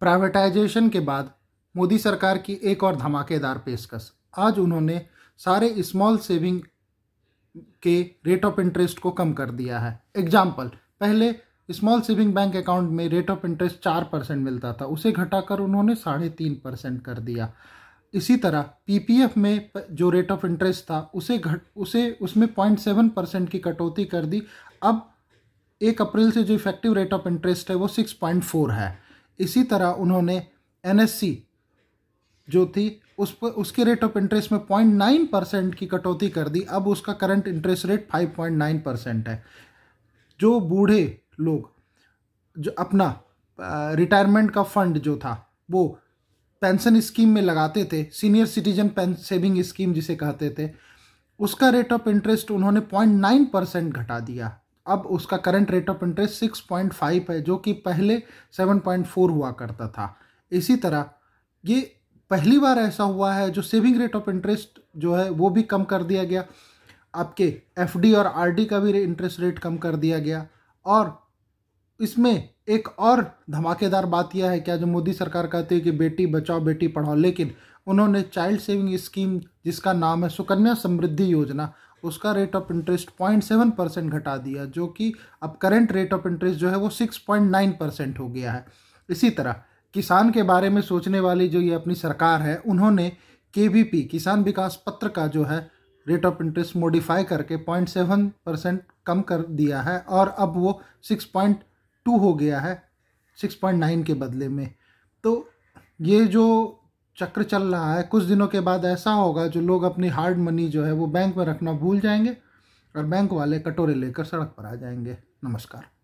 privatisation के बाद मोदी सरकार की एक और धमाकेदार पेशकश आज उन्होंने सारे स्मॉल सेविंग के रेट ऑफ इंटरेस्ट को कम कर दिया है एग्जाम्पल पहले स्मॉल सेविंग बैंक अकाउंट में रेट ऑफ इंटरेस्ट चार परसेंट मिलता था उसे घटाकर उन्होंने साढ़े तीन परसेंट कर दिया इसी तरह पीपीएफ में जो रेट ऑफ इंटरेस्ट था उसे घट उसे उसमें पॉइंट सेवन परसेंट की कटौती कर दी अब एक अप्रैल से जो इफेक्टिव रेट ऑफ इंटरेस्ट है वो सिक्स पॉइंट फोर है इसी तरह उन्होंने एन जो थी उस पर उसके रेट ऑफ इंटरेस्ट में पॉइंट नाइन परसेंट की कटौती कर दी अब उसका current interest rate five point nine percent है जो बूढ़े लोग जो अपना रिटायरमेंट का फंड जो था वो पेंशन स्कीम में लगाते थे सीनियर सिटीजन सेविंग स्कीम जिसे कहते थे उसका रेट ऑफ इंटरेस्ट उन्होंने पॉइंट नाइन परसेंट घटा दिया अब उसका current rate of interest six point five है जो कि पहले सेवन पॉइंट फोर हुआ करता था इसी तरह ये पहली बार ऐसा हुआ है जो सेविंग रेट ऑफ इंटरेस्ट जो है वो भी कम कर दिया गया आपके एफ और आर का भी इंटरेस्ट रेट कम कर दिया गया और इसमें एक और धमाकेदार बात यह है क्या जो मोदी सरकार कहती है कि बेटी बचाओ बेटी पढ़ाओ लेकिन उन्होंने चाइल्ड सेविंग स्कीम जिसका नाम है सुकन्या समृद्धि योजना उसका rate of interest point seven percent घटा दिया जो कि अब करेंट रेट ऑफ इंटरेस्ट जो है वो सिक्स पॉइंट नाइन परसेंट हो गया है इसी तरह किसान के बारे में सोचने वाली जो ये अपनी सरकार है उन्होंने के किसान विकास पत्र का जो है रेट ऑफ इंटरेस्ट मॉडिफाई करके पॉइंट सेवन परसेंट कम कर दिया है और अब वो सिक्स पॉइंट टू हो गया है सिक्स पॉइंट नाइन के बदले में तो ये जो चक्र चल रहा है कुछ दिनों के बाद ऐसा होगा जो लोग अपनी हार्ड मनी जो है वो बैंक में रखना भूल जाएंगे और बैंक वाले कटोरे लेकर सड़क पर आ जाएंगे नमस्कार